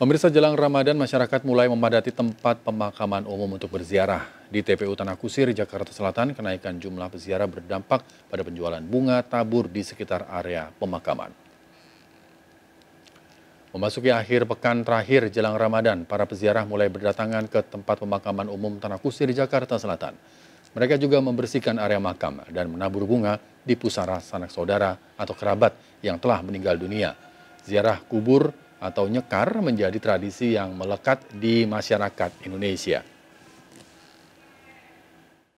Pemirsa jelang Ramadan, masyarakat mulai memadati tempat pemakaman umum untuk berziarah. Di TPU Tanah Kusir, Jakarta Selatan, kenaikan jumlah peziarah berdampak pada penjualan bunga tabur di sekitar area pemakaman. Memasuki akhir pekan terakhir jelang Ramadan, para peziarah mulai berdatangan ke tempat pemakaman umum Tanah Kusir, Jakarta Selatan. Mereka juga membersihkan area makam dan menabur bunga di pusara sanak saudara atau kerabat yang telah meninggal dunia. Ziarah kubur atau nyekar menjadi tradisi yang melekat di masyarakat Indonesia.